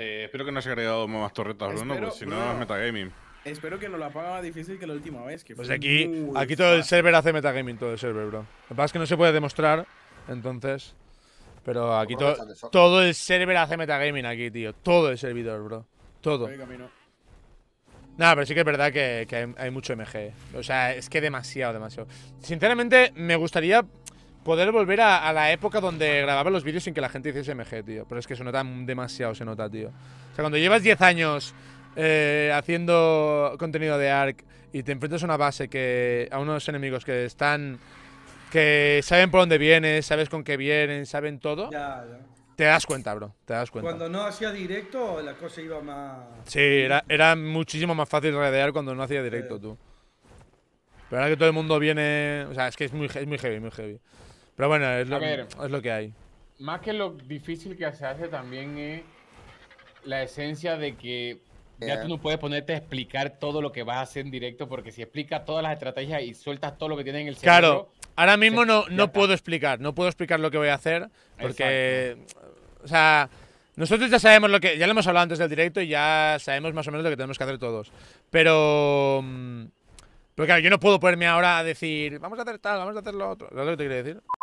Eh, espero que no se haya agregado más torretas, bro porque si no es metagaming. Espero que no la paga más difícil que la última vez. pues aquí, aquí todo el server hace metagaming, todo el server, bro. Lo que pasa es que no se puede demostrar, entonces. Pero aquí todo el server hace metagaming aquí, tío. Todo el servidor, bro. Todo. Nada, pero sí que es verdad que, hay, mucho MG. Eh. O sea, es que demasiado, demasiado. Sinceramente, me gustaría Poder volver a, la época donde grababa los vídeos sin que la gente hiciese MG, tío. Pero es que se nota demasiado, se nota, tío. O sea, cuando llevas 10 años eh, haciendo contenido de ARC y te enfrentas a una base que. a unos enemigos que están. que saben por dónde vienes, sabes con qué vienen, saben todo. Ya, ya. Te das cuenta, bro. Te das cuenta. Cuando no hacía directo, la cosa iba más. Sí, era, muchísimo más fácil redear cuando no hacía directo, tú. Pero ahora que todo el mundo viene. O sea, es que es muy, es muy heavy, muy heavy. Pero bueno, es lo, que hay. Más que lo difícil que se hace también es la esencia de que ya eh. tú no puedes ponerte a explicar todo lo que vas a hacer en directo, porque si explicas todas las estrategias y sueltas todo lo que tienes en el cerebro... Claro, ahora mismo no, no puedo explicar, no puedo explicar lo que voy a hacer, porque... O sea, nosotros ya sabemos lo que... Ya lo hemos hablado antes del directo y ya sabemos más o menos lo que tenemos que hacer todos. Pero... Mm, pero claro, yo no puedo ponerme ahora a decir, vamos a hacer tal, vamos a hacer lo otro. ¿Sabes lo que te quiero decir?